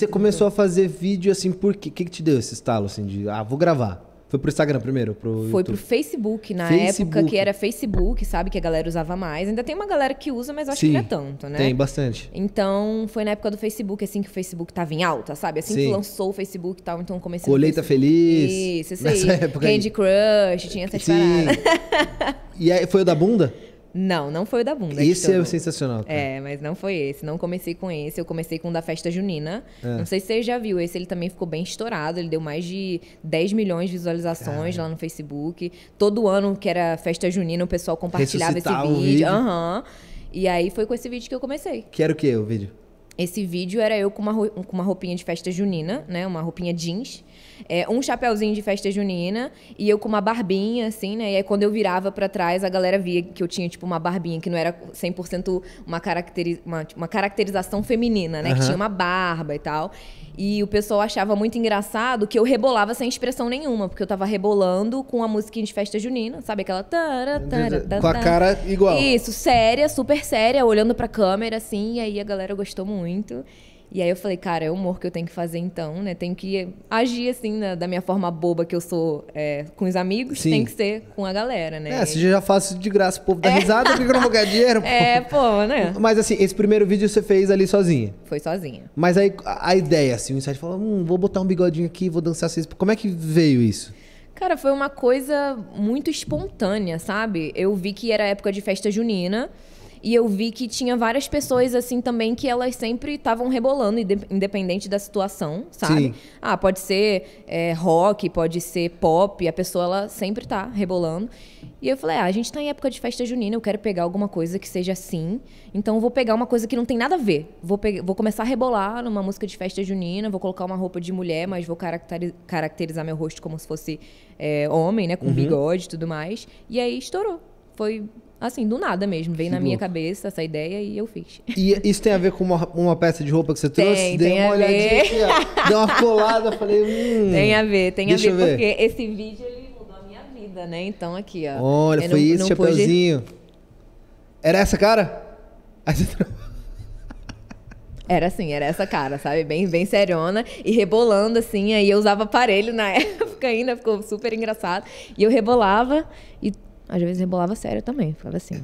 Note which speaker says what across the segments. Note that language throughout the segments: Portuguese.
Speaker 1: Você começou a fazer vídeo assim, por quê? O que, que te deu esse estalo assim de, ah, vou gravar? Foi pro Instagram primeiro? Pro YouTube? Foi pro
Speaker 2: Facebook, na Facebook. época que era Facebook, sabe? Que a galera usava mais. Ainda tem uma galera que usa, mas eu acho Sim, que não é tanto, né? Tem, bastante. Então, foi na época do Facebook, assim, que o Facebook tava em alta, sabe? Assim Sim. que lançou o Facebook e tal, então comecei... Colheita
Speaker 1: Feliz. Isso, isso aí. Época Candy
Speaker 2: Crush, tinha essas Sim. paradas.
Speaker 1: e aí, foi o da bunda?
Speaker 2: Não, não foi o da bunda. Isso é sensacional. Cara. É, mas não foi esse. Não comecei com esse. Eu comecei com o da festa junina. É. Não sei se você já viu. Esse ele também ficou bem estourado. Ele deu mais de 10 milhões de visualizações lá no Facebook. Todo ano que era festa junina, o pessoal compartilhava Ressuscitar esse vídeo. Aham. Uhum. E aí foi com esse vídeo que eu comecei.
Speaker 1: Que era o quê, o vídeo?
Speaker 2: Esse vídeo era eu com uma, com uma roupinha de festa junina, né? Uma roupinha jeans. É, um chapéuzinho de festa junina e eu com uma barbinha, assim, né? E aí quando eu virava para trás, a galera via que eu tinha, tipo, uma barbinha que não era 100% uma, caracteri uma, tipo, uma caracterização feminina, né? Uhum. Que tinha uma barba e tal. E o pessoal achava muito engraçado que eu rebolava sem expressão nenhuma, porque eu tava rebolando com a musiquinha de festa junina, sabe? Aquela. Tara, tara, é tara, com a cara igual. Isso, séria, super séria, olhando pra câmera, assim, e aí a galera gostou muito muito. E aí eu falei, cara, é o humor que eu tenho que fazer então, né? Tenho que agir assim, na, né, da minha forma boba que eu sou é, com os amigos, Sim. tem que ser com a galera, né? É, se
Speaker 1: eu já é faço de graça o povo dá é. risada, porque eu não vou ganhar dinheiro? É, pô, né? Mas assim, esse primeiro vídeo você fez ali sozinha? Foi sozinha. Mas aí a, a ideia, assim, o insight falou, hum, vou botar um bigodinho aqui, vou dançar assim. Como é que veio isso?
Speaker 2: Cara, foi uma coisa muito espontânea, sabe? Eu vi que era época de festa junina. E eu vi que tinha várias pessoas assim também que elas sempre estavam rebolando, independente da situação, sabe? Sim. Ah, pode ser é, rock, pode ser pop, a pessoa ela sempre tá rebolando. E eu falei, ah, a gente tá em época de festa junina, eu quero pegar alguma coisa que seja assim. Então eu vou pegar uma coisa que não tem nada a ver. Vou, pegar, vou começar a rebolar numa música de festa junina, vou colocar uma roupa de mulher, mas vou caracterizar meu rosto como se fosse é, homem, né? Com uhum. bigode
Speaker 1: e tudo mais.
Speaker 2: E aí estourou foi assim, do nada mesmo. Veio que na louco. minha cabeça essa ideia e eu fiz.
Speaker 1: E isso tem a ver com uma, uma peça de roupa que você trouxe? Tem, Dei tem uma olhadinha aqui, ó. Deu uma colada, falei, hum. Tem a ver, tem a ver, ver, porque
Speaker 2: esse vídeo ele mudou a minha vida, né? Então aqui, ó. Olha, foi isso, chapeuzinho.
Speaker 1: Pude... Era essa cara? Aí você
Speaker 2: Era assim, era essa cara, sabe? Bem, bem seriona e rebolando assim. Aí eu usava aparelho na época ainda, ficou super engraçado. E eu rebolava e às vezes rebolava séria também, ficava assim.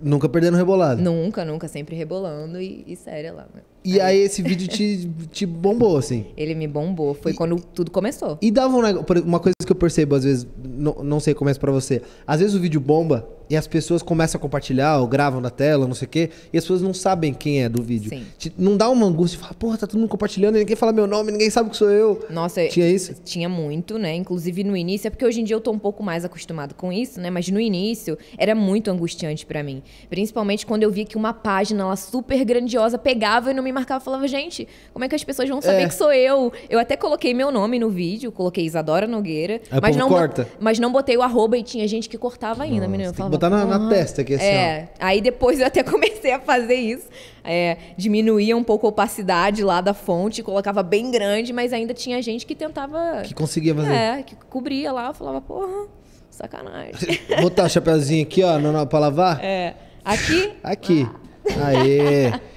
Speaker 1: Nunca perdendo rebolado
Speaker 2: Nunca, nunca, sempre rebolando e, e séria lá. Né?
Speaker 1: E aí, aí esse vídeo te, te bombou, assim?
Speaker 2: Ele me bombou, foi e, quando tudo começou.
Speaker 1: E dava um, uma coisa que eu percebo, às vezes, não, não sei como é pra você. Às vezes o vídeo bomba, e as pessoas começam a compartilhar, ou gravam na tela, não sei o quê, e as pessoas não sabem quem é do vídeo. Sim. Não dá uma angústia, fala, porra, tá todo mundo compartilhando, ninguém fala meu nome, ninguém sabe que sou eu. Nossa, é tinha isso? Tinha muito, né? Inclusive no início, é porque hoje em dia eu tô
Speaker 2: um pouco mais acostumado com isso, né? Mas no início era muito angustiante para mim. Principalmente quando eu via que uma página lá super grandiosa pegava e não me marcava, falava, gente, como é que as pessoas vão saber é. que sou eu? Eu até coloquei meu nome no vídeo, coloquei Isadora Nogueira, Aí mas não corta. mas não botei o arroba e tinha gente que cortava ainda, Nossa, menino, eu falava, Botar na, na, ah. testa aqui assim. É. Ó. Aí depois eu até comecei a fazer isso. É, diminuía um pouco a opacidade lá da fonte, colocava bem grande, mas ainda tinha gente que tentava. Que
Speaker 1: conseguia fazer. É,
Speaker 2: que cobria lá, eu falava, porra, sacanagem.
Speaker 1: Botar a aqui, ó, não pra lavar? É. Aqui? Aqui. Ah. Aê.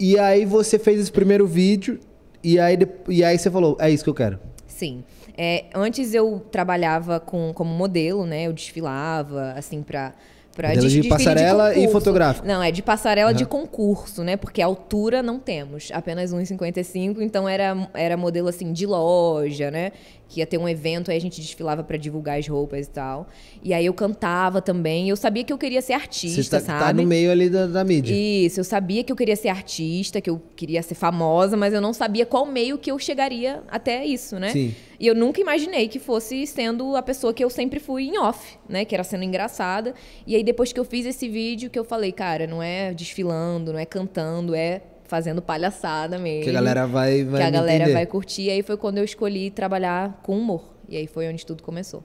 Speaker 1: E aí você fez esse primeiro vídeo, e aí, e aí você falou, é isso que eu quero.
Speaker 2: Sim. É, antes eu trabalhava com, como modelo, né? Eu desfilava, assim, para própria. Modelo é de, de passarela de e fotográfico. Não, é de passarela uhum. de concurso, né? Porque altura não temos, apenas 1,55, então era, era modelo assim de loja, né? Que ia ter um evento, aí a gente desfilava para divulgar as roupas e tal. E aí eu cantava também. Eu sabia que eu queria ser artista, Você tá, tá sabe? Tá no meio ali da, da mídia. Isso, eu sabia que eu queria ser artista, que eu queria ser famosa, mas eu não sabia qual meio que eu chegaria até isso, né? Sim. E eu nunca imaginei que fosse sendo a pessoa que eu sempre fui em off, né? Que era sendo engraçada. E aí depois que eu fiz esse vídeo, que eu falei, cara, não é desfilando, não é cantando, é fazendo palhaçada mesmo. Que a galera
Speaker 1: vai, vai Que a galera entender. vai
Speaker 2: curtir. E aí foi quando eu escolhi trabalhar com humor. E aí foi onde tudo começou.